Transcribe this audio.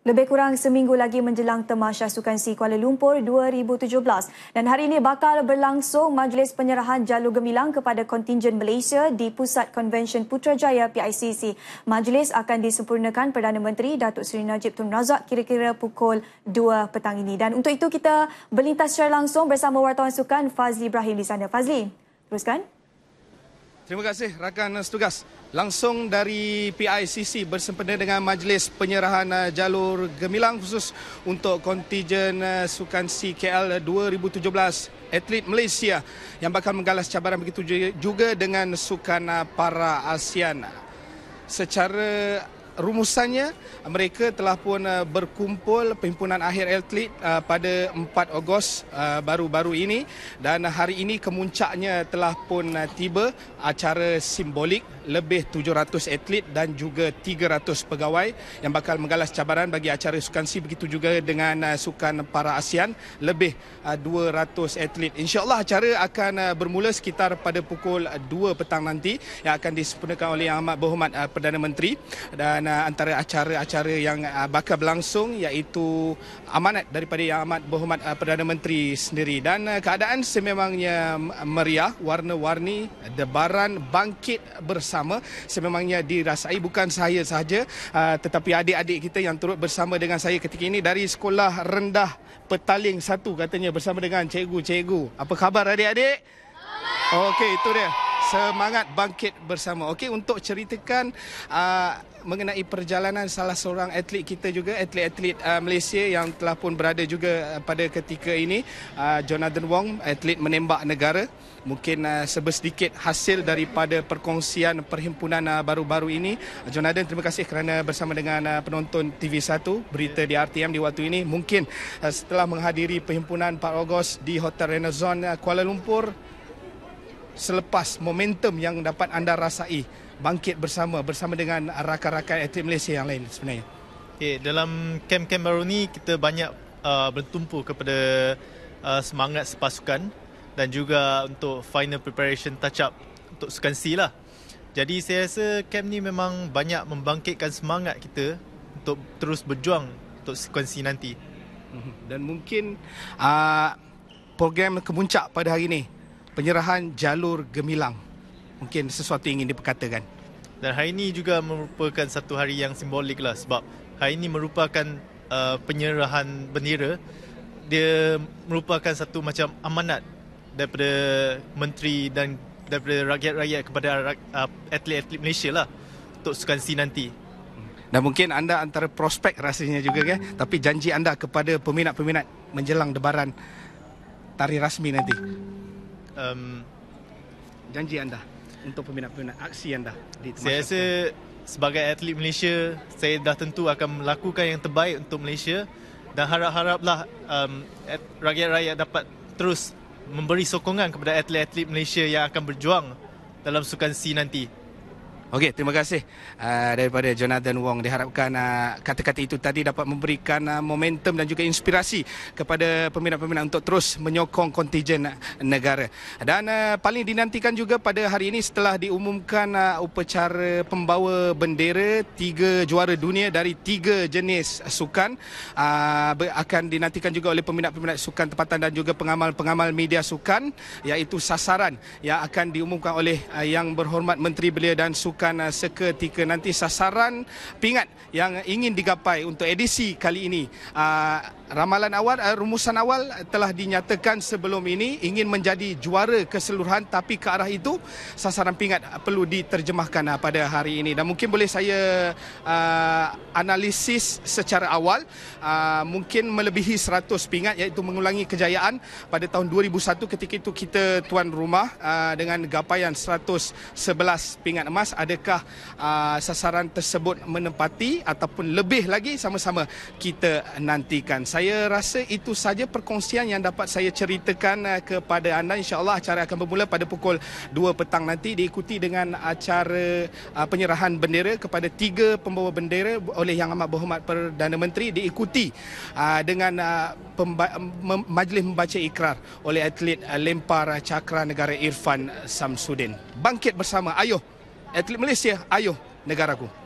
Lebih kurang seminggu lagi menjelang Temasya Sukan Si Kuala Lumpur 2017 dan hari ini bakal berlangsung majlis penyerahan jalur gemilang kepada kontingen Malaysia di Pusat Convention Putrajaya PICC. Majlis akan disempurnakan Perdana Menteri Datuk Seri Najib Tun Razak kira-kira pukul 2 petang ini. Dan untuk itu kita berlintas secara langsung bersama wartawan sukan Fazli Ibrahim di sana. Fazli, teruskan. Terima kasih rakan setugas. Langsung dari PICC bersempena dengan majlis penyerahan jalur gemilang khusus untuk kontijen sukan CKL 2017 atlet Malaysia yang bakal menggalas cabaran begitu juga dengan sukan para ASEAN. Secara rumusannya mereka telah pun uh, berkumpul perhimpunan akhir atlet uh, pada 4 Ogos uh, baru-baru ini dan hari ini kemuncaknya telah pun tiba acara simbolik lebih 700 atlet dan juga 300 pegawai yang bakal menggalas cabaran bagi acara sukan si begitu juga dengan sukan para ASEAN lebih 200 atlet insyaallah acara akan bermula sekitar pada pukul 2 petang nanti yang akan disempurnakan oleh Yang Amat Berhormat Perdana Menteri dan uh, antara acara-acara yang uh, bakal berlangsung iaitu amanat daripada Yang Amat Berhormat uh, Perdana Menteri sendiri dan uh, keadaan sememangnya meriah, warna-warni, debaran bangkit bersama sememangnya dirasai bukan saya sahaja uh, tetapi adik-adik kita yang turut bersama dengan saya ketika ini dari sekolah rendah Petaling satu katanya bersama dengan cikgu-cikgu. Apa khabar adik-adik? Okey, itu dia semangat bangkit bersama. Okey, untuk ceritakan uh, mengenai perjalanan salah seorang atlet kita juga, atlet-atlet uh, Malaysia yang telah pun berada juga uh, pada ketika ini, uh, Jonathan Wong, atlet menembak negara. Mungkin uh, seber sedikit hasil daripada perkongsian perhimpunan uh, baru-baru ini. Jonathan, terima kasih kerana bersama dengan uh, penonton TV1, berita di RTM di waktu ini. Mungkin uh, setelah menghadiri perhimpunan 4 Ogos di Hotel Renaissance uh, Kuala Lumpur, selepas momentum yang dapat anda rasai bangkit bersama bersama dengan rakan-rakan atlet Malaysia yang lain sebenarnya? Okay, dalam kem-kem baru ni kita banyak uh, bertumpu kepada uh, semangat sepasukan dan juga untuk final preparation touch up untuk sukan C lah. Jadi saya rasa kem ni memang banyak membangkitkan semangat kita untuk terus berjuang untuk sukan C nanti. Mhm. Dan mungkin uh, program kemuncak pada hari ini penyerahan jalur gemilang. Mungkin sesuatu yang ingin diperkatakan. Dan hari ini juga merupakan satu hari yang simbolik lah sebab hari ini merupakan uh, penyerahan bendera. Dia merupakan satu macam amanat daripada menteri dan daripada rakyat-rakyat kepada uh, atlet-atlet uh, Malaysia lah untuk Sukan C nanti. Dan mungkin anda antara prospek rasanya juga kan? Tapi janji anda kepada peminat-peminat menjelang debaran tari rasmi nanti um, janji anda untuk peminat-peminat aksi anda di Saya rasa sebagai atlet Malaysia saya dah tentu akan melakukan yang terbaik untuk Malaysia dan harap-haraplah um, rakyat-rakyat dapat terus memberi sokongan kepada atlet-atlet Malaysia yang akan berjuang dalam sukan C nanti. Okey, terima kasih uh, daripada Jonathan Wong. Diharapkan uh, kata-kata itu tadi dapat memberikan uh, momentum dan juga inspirasi kepada peminat-peminat untuk terus menyokong kontijen negara. Dan uh, paling dinantikan juga pada hari ini setelah diumumkan uh, upacara pembawa bendera tiga juara dunia dari tiga jenis sukan uh, akan dinantikan juga oleh peminat-peminat sukan tempatan dan juga pengamal-pengamal media sukan iaitu sasaran yang akan diumumkan oleh uh, yang berhormat Menteri Belia dan Sukan dilakukan uh, seketika nanti sasaran pingat yang ingin digapai untuk edisi kali ini uh, ramalan awal uh, rumusan awal telah dinyatakan sebelum ini ingin menjadi juara keseluruhan tapi ke arah itu sasaran pingat perlu diterjemahkan pada hari ini dan mungkin boleh saya analisis secara awal mungkin melebihi 100 pingat iaitu mengulangi kejayaan pada tahun 2001 ketika itu kita tuan rumah dengan gapaian 111 pingat emas ada adakah uh, sasaran tersebut menempati ataupun lebih lagi sama-sama kita nantikan. Saya rasa itu saja perkongsian yang dapat saya ceritakan uh, kepada anda. InsyaAllah acara akan bermula pada pukul 2 petang nanti diikuti dengan acara uh, penyerahan bendera kepada tiga pembawa bendera oleh Yang Amat Berhormat Perdana Menteri diikuti uh, dengan uh, majlis membaca ikrar oleh atlet uh, lempar cakra negara Irfan Samsudin. Bangkit bersama, ayo! atlet Malaysia ayuh negaraku